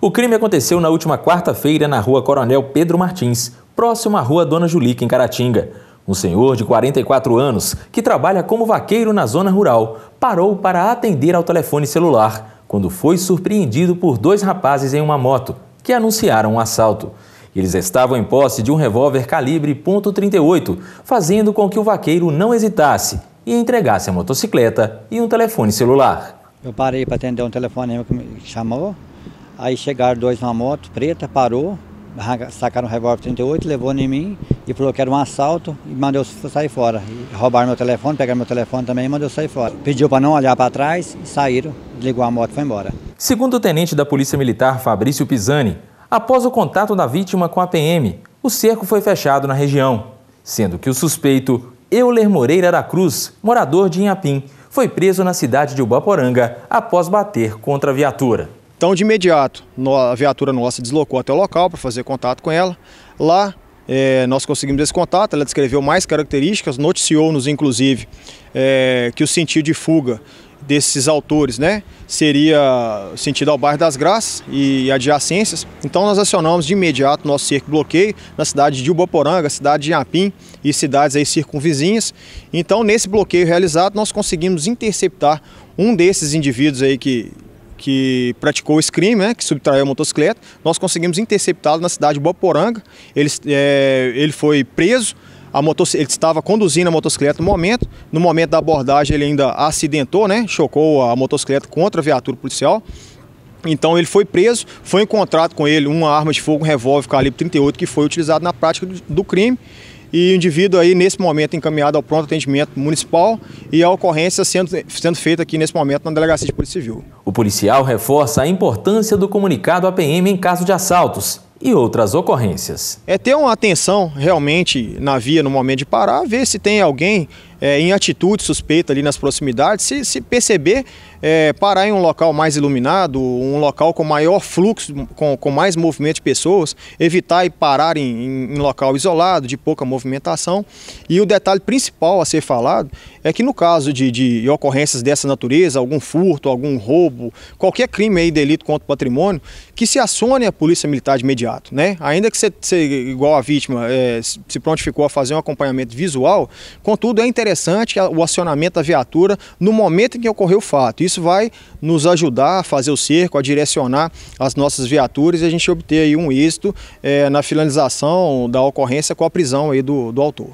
O crime aconteceu na última quarta-feira na rua Coronel Pedro Martins, próximo à rua Dona Julica, em Caratinga. Um senhor de 44 anos, que trabalha como vaqueiro na zona rural, parou para atender ao telefone celular, quando foi surpreendido por dois rapazes em uma moto, que anunciaram um assalto. Eles estavam em posse de um revólver calibre .38, fazendo com que o vaqueiro não hesitasse e entregasse a motocicleta e um telefone celular. Eu parei para atender um telefone que me chamou, Aí chegaram dois numa moto preta, parou, sacaram um revólver 38, levou em mim e falou que era um assalto e mandou eu sair fora. E roubaram meu telefone, pegaram meu telefone também e mandou eu sair fora. Pediu para não olhar para trás e saíram, ligou a moto e foi embora. Segundo o tenente da Polícia Militar Fabrício Pisani, após o contato da vítima com a PM, o cerco foi fechado na região, sendo que o suspeito, Euler Moreira da Cruz, morador de Inhapim, foi preso na cidade de Ubaporanga após bater contra a viatura. Então, de imediato, a viatura nossa deslocou até o local para fazer contato com ela. Lá, é, nós conseguimos esse contato, ela descreveu mais características, noticiou-nos, inclusive, é, que o sentido de fuga desses autores, né, seria sentido ao bairro das Graças e adjacências. Então nós acionamos de imediato nosso cerco bloqueio na cidade de Ubaporanga, cidade de Inhapim e cidades aí circunvizinhas. Então nesse bloqueio realizado nós conseguimos interceptar um desses indivíduos aí que que praticou o crime, né, que subtraiu a motocicleta. Nós conseguimos interceptá-lo na cidade de Boporanga. Ele, é, ele foi preso. A motoc... Ele estava conduzindo a motocicleta no momento. No momento da abordagem, ele ainda acidentou, né? Chocou a motocicleta contra a viatura policial. Então ele foi preso, foi encontrado com ele uma arma de fogo, um revólver calibre 38, que foi utilizado na prática do crime e o indivíduo aí nesse momento encaminhado ao pronto atendimento municipal e a ocorrência sendo, sendo feita aqui nesse momento na Delegacia de Polícia Civil. O policial reforça a importância do comunicado à PM em caso de assaltos e outras ocorrências. É ter uma atenção realmente na via no momento de parar, ver se tem alguém é, em atitude suspeita ali nas proximidades, se, se perceber, é, parar em um local mais iluminado, um local com maior fluxo, com, com mais movimento de pessoas, evitar e parar em, em, em local isolado, de pouca movimentação. E o detalhe principal a ser falado é que no caso de, de ocorrências dessa natureza, algum furto, algum roubo, qualquer crime aí, delito contra o patrimônio, que se acione a polícia militar de imediato, né? Ainda que você, você igual a vítima, é, se prontificou a fazer um acompanhamento visual, contudo é interessante interessante o acionamento da viatura no momento em que ocorreu o fato. Isso vai nos ajudar a fazer o cerco, a direcionar as nossas viaturas e a gente obter aí um êxito é, na finalização da ocorrência com a prisão aí do, do autor.